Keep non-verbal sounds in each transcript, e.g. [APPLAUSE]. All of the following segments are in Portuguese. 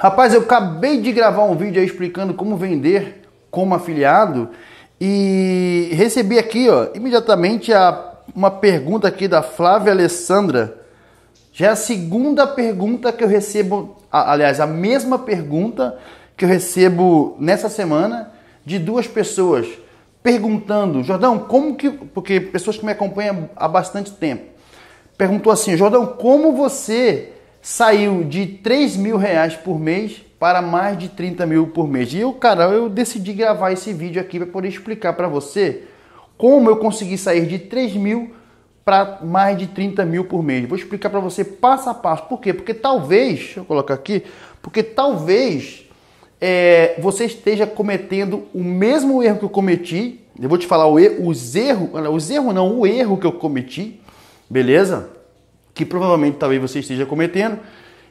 Rapaz, eu acabei de gravar um vídeo aí explicando como vender como afiliado e recebi aqui, ó, imediatamente a, uma pergunta aqui da Flávia Alessandra. Já é a segunda pergunta que eu recebo, aliás, a mesma pergunta que eu recebo nessa semana de duas pessoas perguntando, Jordão, como que, porque pessoas que me acompanham há bastante tempo, perguntou assim, Jordão, como você saiu de 3 mil reais por mês para mais de 30 mil por mês. E eu, cara, eu decidi gravar esse vídeo aqui para poder explicar para você como eu consegui sair de 3 mil para mais de 30 mil por mês. Vou explicar para você passo a passo. Por quê? Porque talvez, deixa eu colocar aqui, porque talvez é, você esteja cometendo o mesmo erro que eu cometi. Eu vou te falar o erro, os erros, os erros não, o erro que eu cometi, beleza? que provavelmente talvez você esteja cometendo.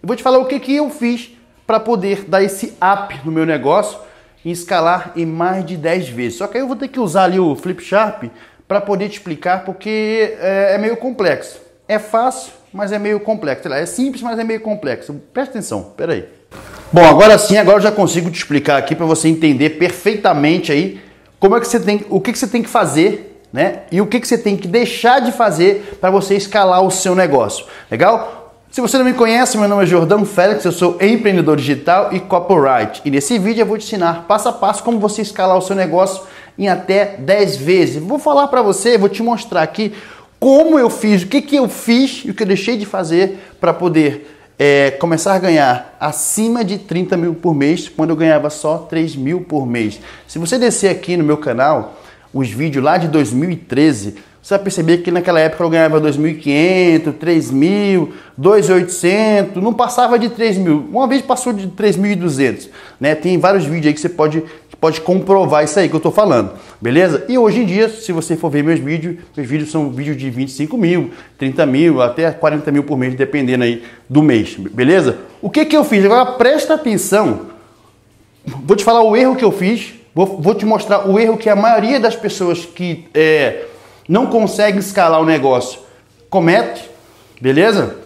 e vou te falar o que, que eu fiz para poder dar esse up no meu negócio e escalar em mais de 10 vezes. Só que aí eu vou ter que usar ali o Flipchart para poder te explicar porque é, é, meio complexo. É fácil, mas é meio complexo. É simples, mas é meio complexo. Presta atenção, peraí. Bom, agora sim, agora eu já consigo te explicar aqui para você entender perfeitamente aí como é que você tem, o que, que você tem que fazer né? E o que, que você tem que deixar de fazer para você escalar o seu negócio. Legal? Se você não me conhece, meu nome é Jordão Félix, eu sou empreendedor digital e copyright. E nesse vídeo eu vou te ensinar passo a passo como você escalar o seu negócio em até 10 vezes. Vou falar para você, vou te mostrar aqui como eu fiz, o que, que eu fiz e o que eu deixei de fazer para poder é, começar a ganhar acima de 30 mil por mês, quando eu ganhava só 3 mil por mês. Se você descer aqui no meu canal, os vídeos lá de 2013, você vai perceber que naquela época eu ganhava 2.500, 3.000, 2.800, não passava de 3.000. Uma vez passou de 3.200, né? Tem vários vídeos aí que você pode pode comprovar isso aí que eu estou falando, beleza? E hoje em dia, se você for ver meus vídeos, meus vídeos são vídeos de 25 mil, 30 mil, até 40 mil por mês, dependendo aí do mês, beleza? O que que eu fiz? Agora presta atenção, vou te falar o erro que eu fiz Vou, vou te mostrar o erro que a maioria das pessoas que é, não consegue escalar o negócio comete, beleza?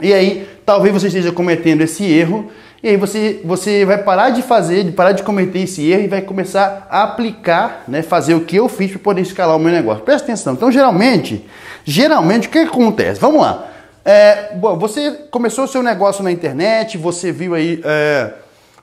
E aí, talvez você esteja cometendo esse erro, e aí você, você vai parar de fazer, de parar de cometer esse erro e vai começar a aplicar, né, fazer o que eu fiz para poder escalar o meu negócio. Presta atenção. Então, geralmente, geralmente o que acontece? Vamos lá. É, bom, você começou o seu negócio na internet, você viu aí é,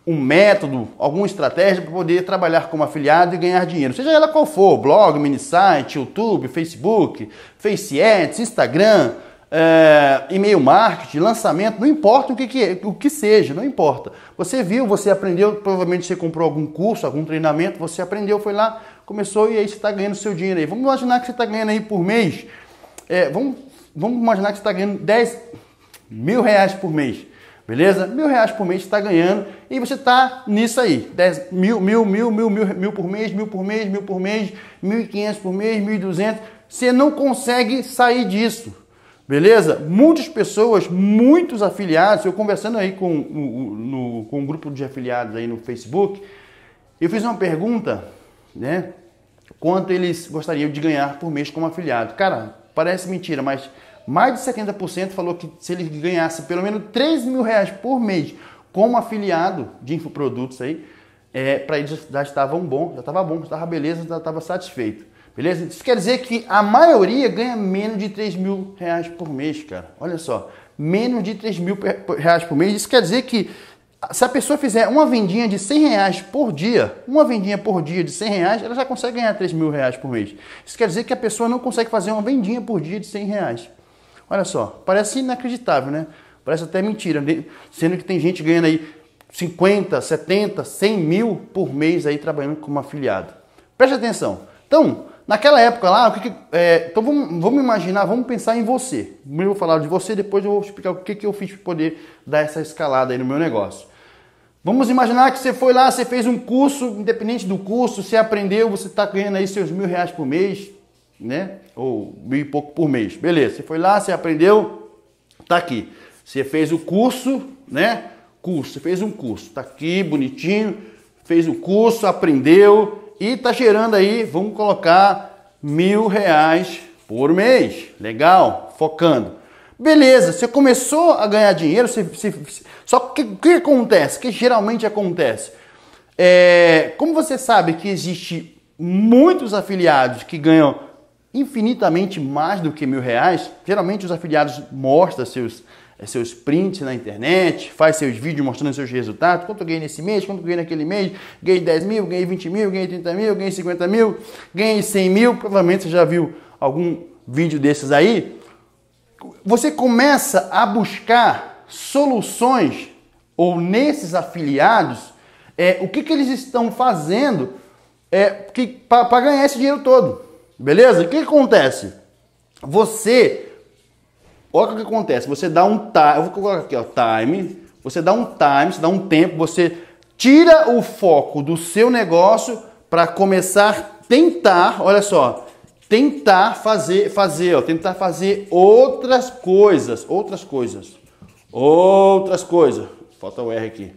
um método, alguma estratégia para poder trabalhar como afiliado e ganhar dinheiro, seja ela qual for, blog, mini site, YouTube, Facebook, Face Ads, Instagram, é, e-mail marketing, lançamento, não importa o que, que, é, o que seja, não importa. Você viu, você aprendeu, provavelmente você comprou algum curso, algum treinamento, você aprendeu, foi lá, começou e aí você está ganhando seu dinheiro aí. Vamos imaginar que você está ganhando aí por mês, é, vamos, vamos imaginar que você está ganhando 10 mil reais por mês. Beleza? Mil reais por mês está ganhando e você está nisso aí. dez mil, mil, mil, mil, mil, mil por mês, mil por mês, mil por mês, mil e quinhentos por mês, mil e duzentos. Você não consegue sair disso. Beleza? Muitas pessoas, muitos afiliados, eu conversando aí com, no, no, com um grupo de afiliados aí no Facebook, eu fiz uma pergunta, né? Quanto eles gostariam de ganhar por mês como afiliado. Cara, parece mentira, mas mais de 70% falou que se ele ganhasse pelo menos 3 mil reais por mês como afiliado de infoprodutos aí, é, para eles já estavam bom, já estava bom, já estava beleza, já estava satisfeito. Beleza? Isso quer dizer que a maioria ganha menos de 3 mil reais por mês, cara. Olha só, menos de 3 mil reais por mês. Isso quer dizer que se a pessoa fizer uma vendinha de 100 reais por dia, uma vendinha por dia de 100 reais, ela já consegue ganhar 3 mil reais por mês. Isso quer dizer que a pessoa não consegue fazer uma vendinha por dia de 100 reais. Olha só, parece inacreditável, né? Parece até mentira, né? sendo que tem gente ganhando aí 50, 70, 100 mil por mês aí trabalhando como afiliado. Preste atenção. Então, naquela época lá, que que, é, então vamos, vamos, imaginar, vamos pensar em você. Primeiro eu vou falar de você, depois eu vou explicar o que, que eu fiz para poder dar essa escalada aí no meu negócio. Vamos imaginar que você foi lá, você fez um curso, independente do curso, você aprendeu, você está ganhando aí seus mil reais por mês, né? Ou mil e pouco por mês. Beleza, você foi lá, você aprendeu, tá aqui. Você fez o curso, né? Curso, você fez um curso, tá aqui, bonitinho, fez o curso, aprendeu e tá gerando aí, vamos colocar mil reais por mês. Legal, focando. Beleza, você começou a ganhar dinheiro, você, você, só que o que acontece? que geralmente acontece? É, como você sabe que existe muitos afiliados que ganham infinitamente mais do que mil reais, geralmente os afiliados mostram seus, eh, seus prints na internet, faz seus vídeos mostrando seus resultados, quanto eu ganhei nesse mês, quanto eu ganhei naquele mês, ganhei 10 mil, ganhei 20 mil, ganhei 30 mil, ganhei 50 mil, ganhei 100 mil, provavelmente você já viu algum vídeo desses aí. Você começa a buscar soluções ou nesses afiliados, é, o que, que eles estão fazendo é, eh, para ganhar esse dinheiro todo. Beleza? O que, acontece? Você. Olha o que acontece. Você dá um time. Eu vou colocar aqui, ó. Time. Você dá um time, você dá um tempo, você tira o foco do seu negócio para começar a tentar, olha só, tentar fazer, fazer, ó, tentar fazer outras coisas, outras coisas, outras coisas. Falta o R aqui.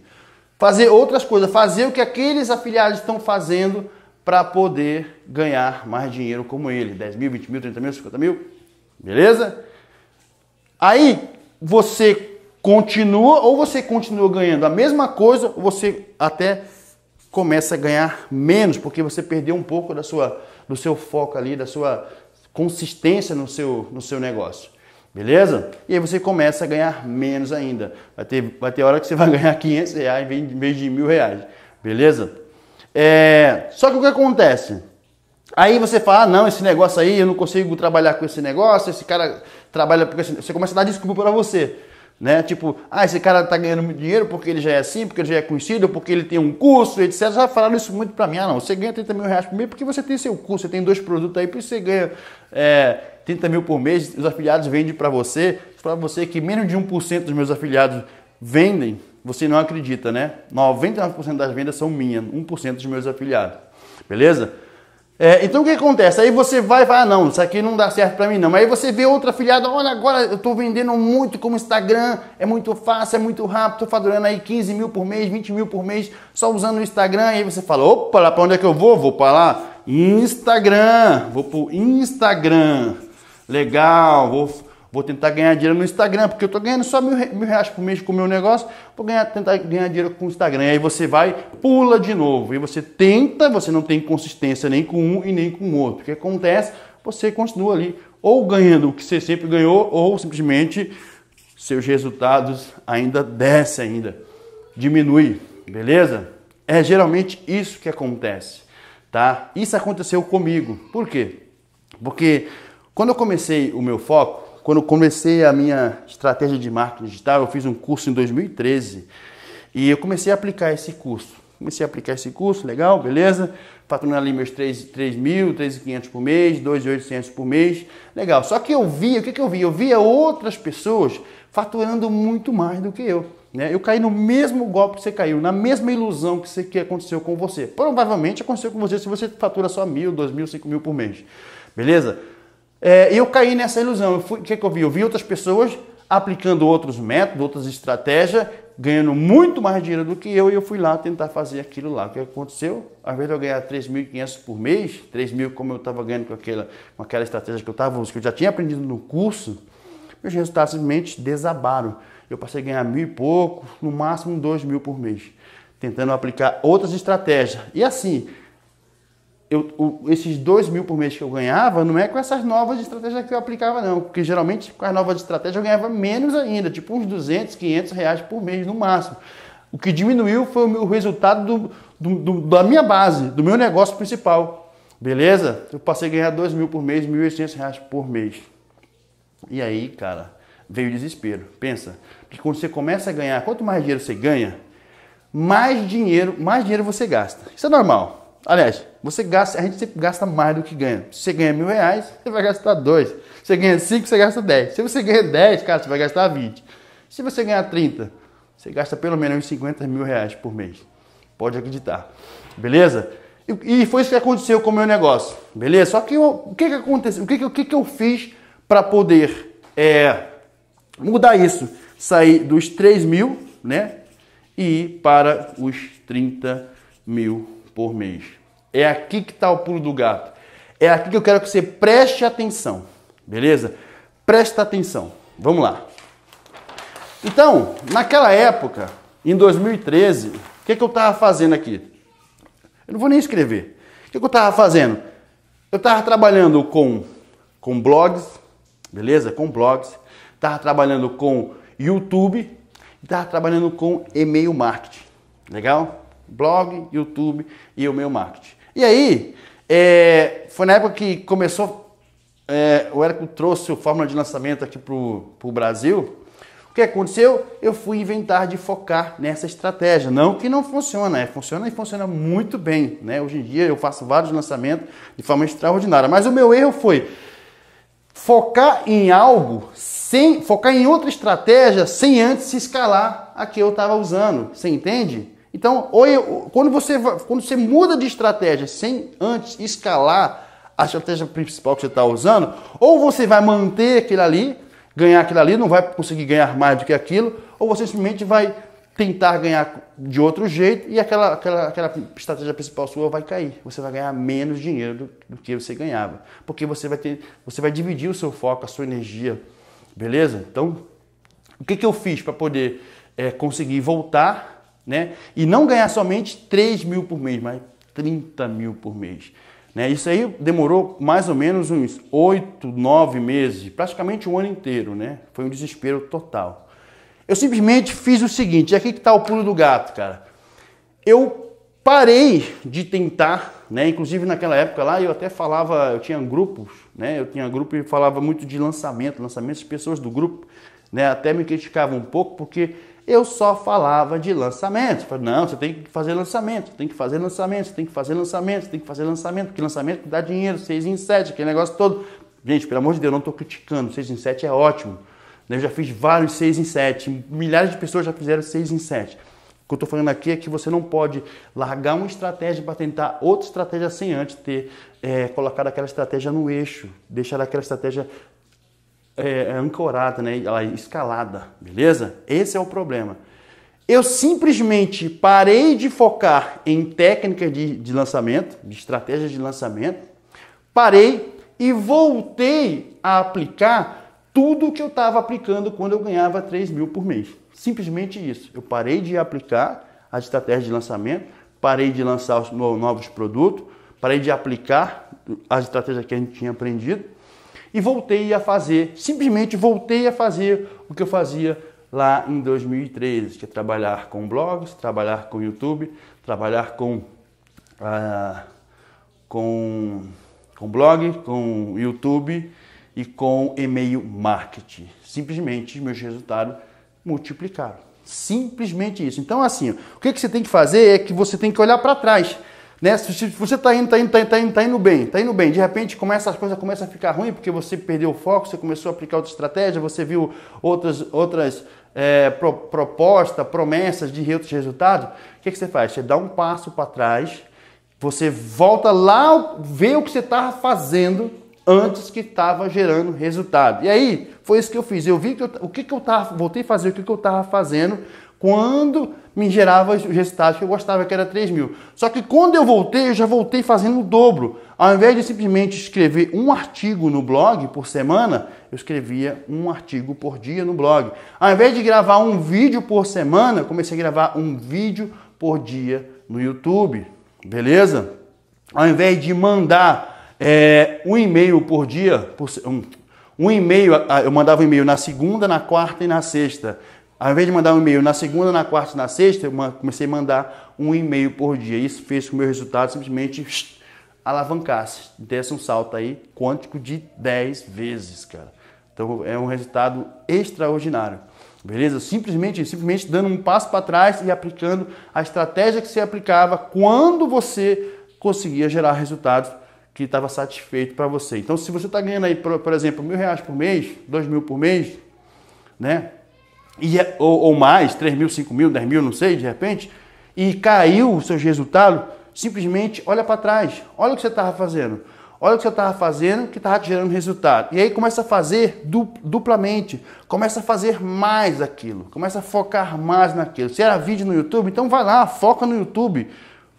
Fazer outras coisas, fazer o que aqueles afiliados estão fazendo para poder ganhar mais dinheiro como ele. 10 mil, 20 mil, 30 mil, 50 mil. Beleza? Aí você continua ou você continua ganhando a mesma coisa ou você até começa a ganhar menos porque você perdeu um pouco da sua do seu foco ali, da sua consistência no seu no seu negócio. Beleza? E aí você começa a ganhar menos ainda. Vai ter, vai ter hora que você vai [LAUGHS] ganhar 500 reais em vez de mil reais. Beleza? É, só que o que acontece? Aí você fala, ah, não, esse negócio aí, eu não consigo trabalhar com esse negócio, esse cara trabalha porque você começa a dar desculpa para você, né? Tipo, ah, esse cara tá ganhando dinheiro porque ele já é assim, porque ele já é conhecido, porque ele tem um curso, etc. Já falaram isso muito para mim, ah, não, você ganha 30 mil reais por mês porque você tem seu curso, você tem dois produtos aí, por isso você ganha é, 30 mil por mês, os afiliados vendem para você, para você que menos de 1% dos meus afiliados vendem, você não acredita, né? 99% das vendas são minhas, 1% dos meus afiliados. Beleza? É, então o que acontece? Aí você vai e fala, ah, não, isso aqui não dá certo para mim não. Aí você vê outra afiliada, olha agora eu estou vendendo muito como Instagram, é muito fácil, é muito rápido, estou faturando aí 15 mil por mês, 20 mil por mês, só usando o Instagram. Aí você fala, opa, lá para onde é que eu vou? Vou para lá, Instagram, vou para Instagram, legal, vou Vou tentar ganhar dinheiro no Instagram, porque eu estou ganhando só mil, mil, reais por mês com o meu negócio. Vou ganhar, tentar ganhar dinheiro com o Instagram. E aí você vai, pula de novo. E você tenta, você não tem consistência nem com um e nem com o outro. O que acontece? Você continua ali, ou ganhando o que você sempre ganhou, ou simplesmente seus resultados ainda desce ainda. Diminui, beleza? É geralmente isso que acontece, tá? Isso aconteceu comigo. Por quê? Porque quando eu comecei o meu foco, quando comecei a minha estratégia de marketing digital, eu fiz um curso em 2013 e eu comecei a aplicar esse curso. Comecei a aplicar esse curso, legal, beleza? Faturando ali meus 3.000, mil, 3.500 por mês, 2.800 por mês, legal. Só que eu via, o que, que eu via? Eu via outras pessoas faturando muito mais do que eu. Né? Eu caí no mesmo golpe que você caiu, na mesma ilusão que, você, que aconteceu com você. Provavelmente aconteceu com você se você fatura só mil, dois mil, cinco mil por mês. Beleza? É, eu caí nessa ilusão. O que, que eu vi? Eu vi outras pessoas aplicando outros métodos, outras estratégias, ganhando muito mais dinheiro do que eu, e eu fui lá tentar fazer aquilo lá. O que aconteceu? a invés de eu ganhar 3.500 por mês, 3.000 como eu estava ganhando com aquela, com aquela estratégia que eu, tava, que eu já tinha aprendido no curso, meus resultados simplesmente desabaram. Eu passei a ganhar mil e pouco, no máximo dois mil por mês, tentando aplicar outras estratégias. E assim, eu, o, esses dois mil por mês que eu ganhava, não é com essas novas estratégias que eu aplicava, não. Porque geralmente com as novas estratégias eu ganhava menos ainda, tipo uns 200, 500 reais por mês no máximo. O que diminuiu foi o meu resultado do, do, do, da minha base, do meu negócio principal. Beleza? Eu passei a ganhar dois mil por mês, 1.800 reais por mês. E aí, cara, veio o desespero. Pensa, que quando você começa a ganhar, quanto mais dinheiro você ganha, mais dinheiro, mais dinheiro você gasta. Isso é normal. Aliás, você gasta, a gente sempre gasta mais do que ganha. Se você ganha mil reais, você vai gastar dois. Se você ganha cinco, você gasta dez. Se você ganha dez, cara, você vai gastar vinte. Se você ganhar trinta, você gasta pelo menos uns cinquenta mil reais por mês. Pode acreditar. Beleza? E, e foi isso que aconteceu com o meu negócio. Beleza? Só que eu, o que, que aconteceu? O que, que, o que, que eu fiz para poder é, mudar isso? Sair dos três mil, né? E ir para os trinta mil reais por mês. É aqui que está o pulo do gato. É aqui que eu quero que você preste atenção, beleza? Presta atenção. Vamos lá. Então, naquela época, em 2013, o que, que eu estava fazendo aqui? Eu não vou nem escrever. O que, que eu estava fazendo? Eu estava trabalhando com, com blogs, beleza? Com blogs. Estava trabalhando com YouTube. Estava trabalhando com e-mail marketing. Legal? Blog, YouTube e o meu marketing. E aí, é, foi na época que começou, é, o Érico trouxe o Fórmula de Lançamento aqui para o Brasil. O que aconteceu? Eu fui inventar de focar nessa estratégia. Não que não funciona, é, funciona e funciona muito bem. Né? Hoje em dia eu faço vários lançamentos de forma extraordinária. Mas o meu erro foi focar em algo sem focar em outra estratégia sem antes se escalar a que eu estava usando. Você entende? Então, ou eu, quando, você, quando você muda de estratégia sem antes escalar a estratégia principal que você está usando, ou você vai manter aquilo ali, ganhar aquilo ali, não vai conseguir ganhar mais do que aquilo, ou você simplesmente vai tentar ganhar de outro jeito e aquela, aquela, aquela estratégia principal sua vai cair. Você vai ganhar menos dinheiro do, do, que você ganhava. Porque você vai ter, você vai dividir o seu foco, a sua energia. Beleza? Então, o que, que eu fiz para poder é, conseguir voltar né? E não ganhar somente 3 mil por mês, mas 30 mil por mês. Né? Isso aí demorou mais ou menos uns 8, 9 meses, praticamente um ano inteiro, né? Foi um desespero total. Eu simplesmente fiz o seguinte, aqui que está o pulo do gato, cara. Eu parei de tentar, né? Inclusive naquela época lá eu até falava, eu tinha grupos, né? Eu tinha grupo e falava muito de lançamento, lançamento as pessoas do grupo, né? Até me criticavam um pouco porque eu só falava de lançamento. Falei, não, você tem que fazer lançamento, tem que fazer lançamento, tem que fazer lançamento, tem que fazer lançamento, porque lançamento dá dinheiro, 6 em 7, aquele negócio todo. Gente, pelo amor de Deus, não estou criticando, 6 em 7 é ótimo. Né, eu já fiz vários 6 em 7, milhares de pessoas já fizeram 6 em 7. O que eu estou falando aqui é que você não pode largar uma estratégia para tentar outra estratégia sem antes ter é, colocado aquela estratégia no eixo, deixar aquela estratégia é, é, ancorada, né? Ela é escalada, beleza? Esse é o problema. Eu simplesmente parei de focar em técnicas de, de lançamento, de estratégias de lançamento, parei e voltei a aplicar tudo o que eu estava aplicando quando eu ganhava 3 mil por mês. Simplesmente isso. Eu parei de aplicar as estratégias de lançamento, parei de lançar os novos produtos, parei de aplicar as estratégias que a gente tinha aprendido e voltei a fazer, simplesmente voltei a fazer o que eu fazia lá em 2013, que é trabalhar com blogs, trabalhar com YouTube, trabalhar com, ah, com, com blog, com YouTube e com e-mail marketing. Simplesmente meus resultados multiplicaram. Simplesmente isso. Então, assim, o que, que você tem que fazer é que você tem que olhar para trás. Né? Se você está indo, está indo, está indo, tá indo, tá indo bem, está indo bem, de repente começa, as coisas começam a ficar ruim porque você perdeu o foco, você começou a aplicar outra estratégia, você viu outras, outras é, pro, propostas, promessas de outros resultados. O que, que você faz? Você dá um passo para trás, você volta lá, vê o que você estava fazendo antes que estava gerando resultado. E aí, foi isso que eu fiz. Eu vi que eu, o que, que eu estava, voltei a fazer o que, que eu estava fazendo quando me gerava os resultados que eu gostava, que era 3 mil. Só que quando eu voltei, eu já voltei fazendo o dobro. Ao invés de simplesmente escrever um artigo no blog por semana, eu escrevia um artigo por dia no blog. Ao invés de gravar um vídeo por semana, comecei a gravar um vídeo por dia no YouTube. Beleza? Ao invés de mandar é, um e-mail por dia, por, um, um e-mail, ah, eu mandava um e-mail na segunda, na quarta e na sexta. Ao invés de mandar um e-mail na segunda, na quarta, na sexta, eu comecei a mandar um e-mail por dia. Isso fez com que o meu resultado simplesmente alavancasse, desse um salto aí quântico de 10 vezes, cara. Então é um resultado extraordinário. Beleza? Simplesmente, simplesmente dando um passo para trás e aplicando a estratégia que você aplicava quando você conseguia gerar resultados que estava satisfeito para você. Então, se você está ganhando aí, por, por exemplo, mil reais por mês, dois mil por mês, né? e, é, ou, ou mais, 3 mil, 5 mil, 10 mil, não sei, de repente, e caiu os seus resultados, simplesmente olha para trás, olha o que você estava fazendo, olha o que você estava fazendo que estava gerando resultado. E aí começa a fazer duplamente, começa a fazer mais aquilo, começa a focar mais naquilo. Se era vídeo no YouTube, então vai lá, foca no YouTube.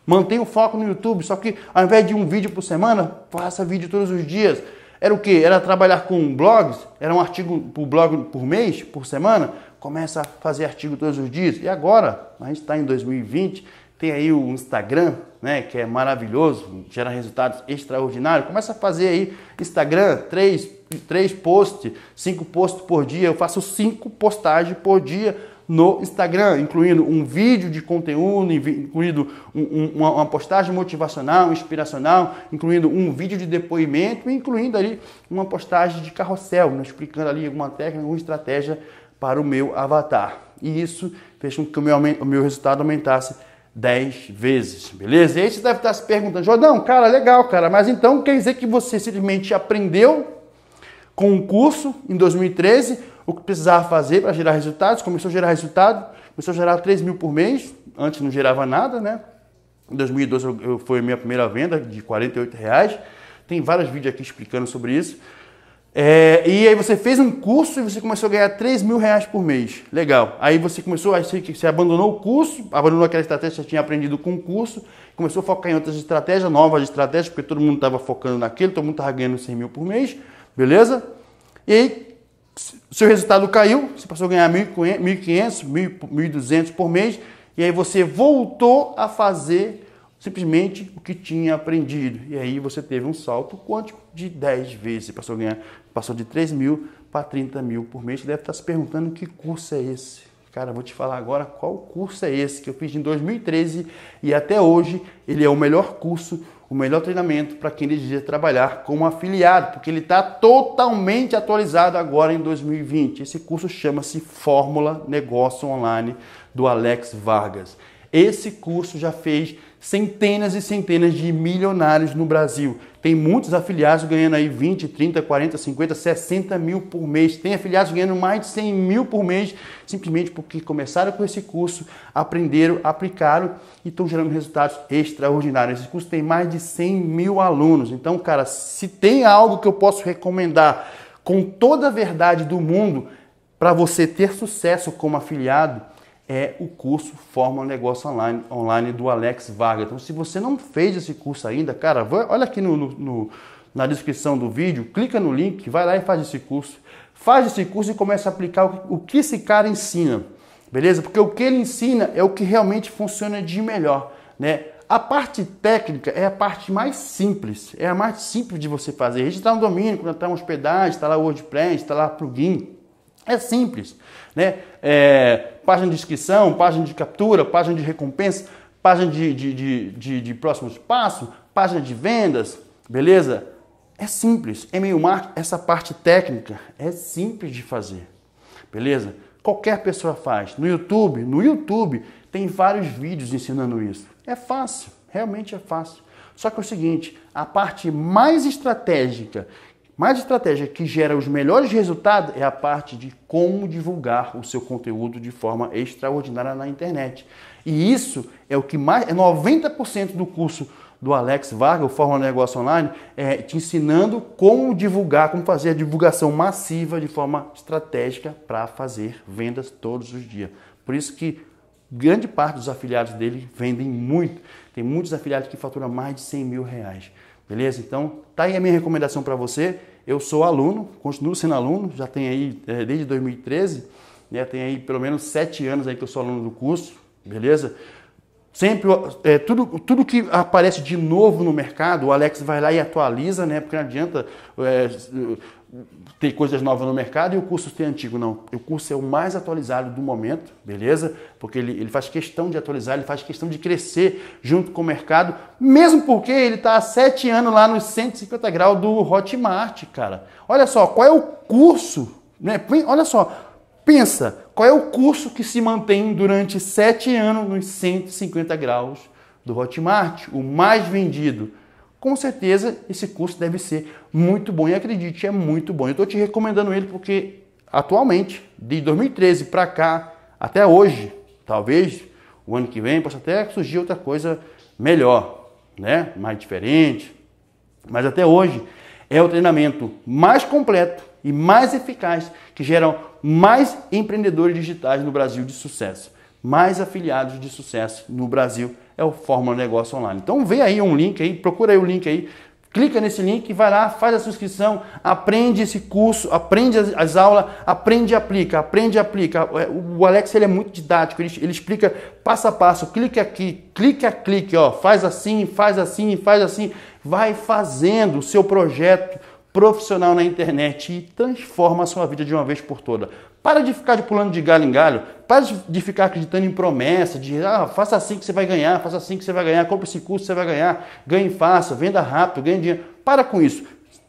Mantenha o foco no YouTube, só que ao invés de um vídeo por semana, faça vídeo todos os dias. Era o que? Era trabalhar com blogs? Era um artigo por blog por mês, por semana? começa a fazer artigo todos os dias. E agora, a gente está em 2020, tem aí o Instagram, né, que é maravilhoso, gera resultados extraordinários. Começa a fazer aí Instagram, três, três posts, cinco posts por dia. Eu faço cinco postagens por dia no Instagram, incluindo um vídeo de conteúdo, incluindo um, um, uma postagem motivacional, inspiracional, incluindo um vídeo de depoimento, incluindo ali uma postagem de carrossel, né, explicando ali alguma técnica, alguma estratégia para o meu avatar. E isso fez com que o meu, o meu resultado aumentasse 10 vezes, beleza? E aí você deve estar se perguntando, Jordão, cara, legal, cara, mas então quer dizer que você simplesmente aprendeu com o um curso em 2013 o que precisava fazer para gerar resultados, começou a gerar resultado, começou a gerar 3 mil por mês, antes não gerava nada, né? Em 2012 eu, foi a minha primeira venda de 48 reais, tem vários vídeos aqui explicando sobre isso, é, e aí você fez um curso e você começou a ganhar 3 mil reais por mês. Legal. Aí você começou, a, que você abandonou o curso, abandonou aquela estratégia que você tinha aprendido com o curso, começou a focar em outras estratégias, novas estratégias, porque todo mundo estava focando naquilo, todo mundo estava ganhando 100 mil por mês, beleza? E aí seu resultado caiu, você passou a ganhar 1.500, 1.200 por mês, e aí você voltou a fazer simplesmente o que tinha aprendido. E aí você teve um salto quântico de 10 vezes. passou, a ganhar, passou de 3 mil para 30 mil por mês. Você deve estar se perguntando que curso é esse. Cara, vou te falar agora qual curso é esse que eu fiz em 2013 e até hoje ele é o melhor curso, o melhor treinamento para quem deseja trabalhar como afiliado, porque ele está totalmente atualizado agora em 2020. Esse curso chama-se Fórmula Negócio Online do Alex Vargas. Esse curso já fez centenas e centenas de milionários no Brasil. Tem muitos afiliados ganhando aí 20, 30, 40, 50, 60 mil por mês. Tem afiliados ganhando mais de 100 mil por mês, simplesmente porque começaram com esse curso, aprenderam, aplicaram e estão gerando resultados extraordinários. Esse curso tem mais de 100 mil alunos. Então, cara, se tem algo que eu posso recomendar com toda a verdade do mundo para você ter sucesso como afiliado, é o curso Forma um Negócio Online, online do Alex Vargas. Então, se você não fez esse curso ainda, cara, vai, olha aqui no, no, na descrição do vídeo, clica no link, vai lá e faz esse curso. Faz esse curso e começa a aplicar o que, o que esse cara ensina, beleza? Porque o que ele ensina é o que realmente funciona de melhor, né? A parte técnica é a parte mais simples, é a mais simples de você fazer. Registrar um domínio, contratar uma hospedagem, instalar o WordPress, instalar o plugin, é simples, né? É, página de inscrição, página de captura, página de recompensa, página de, de, de, de, de próximos passos, página de vendas, beleza? É simples. E-mail marketing, essa parte técnica é simples de fazer, beleza? Qualquer pessoa faz. No YouTube, no YouTube tem vários vídeos ensinando isso. É fácil, realmente é fácil. Só que é o seguinte, a parte mais estratégica mas a estratégia que gera os melhores resultados é a parte de como divulgar o seu conteúdo de forma extraordinária na internet. E isso é o que mais. É 90% do curso do Alex Varga, o Fórmula Negócio Online, é, te ensinando como divulgar, como fazer a divulgação massiva de forma estratégica para fazer vendas todos os dias. Por isso que grande parte dos afiliados dele vendem muito. Tem muitos afiliados que faturam mais de 100 mil reais. Beleza? Então, tá aí a minha recomendação para você. Eu sou aluno, continuo sendo aluno, já tem aí é, desde 2013, né? Tem aí pelo menos sete anos aí que eu sou aluno do curso, beleza? Sempre, é, tudo, tudo que aparece de novo no mercado, o Alex vai lá e atualiza, né? Porque não adianta é, tem coisas novas no mercado e o curso tem antigo. Não, o curso é o mais atualizado do momento, beleza? Porque ele, ele faz questão de atualizar, ele faz questão de crescer junto com o mercado, mesmo porque ele está há sete anos lá nos 150 graus do Hotmart, cara. Olha só, qual é o curso, né? Olha só, pensa, qual é o curso que se mantém durante sete anos nos 150 graus do Hotmart? O mais vendido com certeza esse curso deve ser muito bom. E acredite, é muito bom. Eu estou te recomendando ele porque atualmente, de 2013 para cá, até hoje, talvez o ano que vem possa até surgir outra coisa melhor, né? mais diferente. Mas até hoje é o treinamento mais completo e mais eficaz que geram mais empreendedores digitais no Brasil de sucesso, mais afiliados de sucesso no Brasil é o Fórmula Negócio Online. Então vê aí um link aí, procura aí o link aí, clica nesse link, e vai lá, faz a inscrição, aprende esse curso, aprende as, as aulas, aprende e aplica, aprende e aplica. É, o, o Alex ele é muito didático, ele, ele explica passo a passo, clique aqui, clique a clique, ó, faz assim, faz assim, faz assim, vai fazendo o seu projeto profissional na internet e transforma a sua vida de uma vez por toda. Para de ficar de pulando de galho em galho, para de ficar acreditando em promessa, de ah, faça assim que você vai ganhar, faça assim que você vai ganhar, compre esse curso que você vai ganhar, ganhe faça venda rápido, ganhe dinheiro. Para com isso.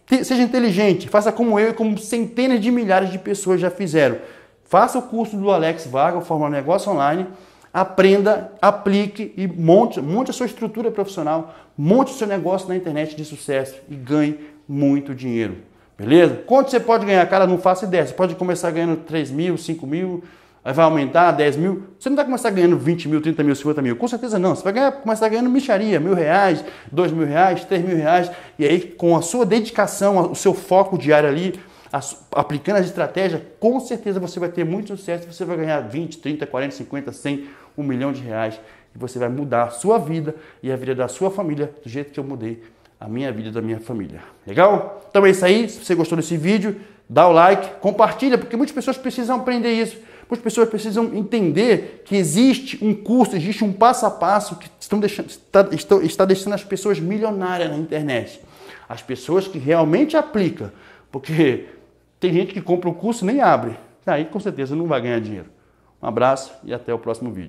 Seja inteligente, faça como eu e como centenas de milhares de pessoas já fizeram. Faça o curso do Alex Vaga, Fórmula Negócio Online, aprenda, aplique e monte, monte a sua estrutura profissional, monte o seu negócio na internet de sucesso e ganhe muito dinheiro. Beleza? Quanto você pode ganhar? Cara, não faço ideia. Você pode começar ganhando 3 mil, 5 mil, aí vai aumentar 10 mil. Você não vai começar ganhando 20 mil, 30 mil, 50 mil. Com certeza não. Você vai ganhar, começar ganhando micharia, mil reais, dois mil reais, três mil reais. E aí, com a sua dedicação, o seu foco diário ali, aplicando as estratégias, com certeza você vai ter muito sucesso. Você vai ganhar 20, 30, 40, 50, 100, 1 milhão de reais. E você vai mudar a sua vida e a vida da sua família do jeito que eu mudei a minha vida e da minha família. Legal? Então é isso aí. Se você gostou desse vídeo, dá o like, compartilha, porque muitas pessoas precisam aprender isso. Muitas pessoas precisam entender que existe um curso, existe um passo a passo que estão deixando, está, está deixando as pessoas milionárias na internet. As pessoas que realmente aplicam. Porque tem gente que compra o curso e nem abre. Aí com certeza não vai ganhar dinheiro. Um abraço e até o próximo vídeo.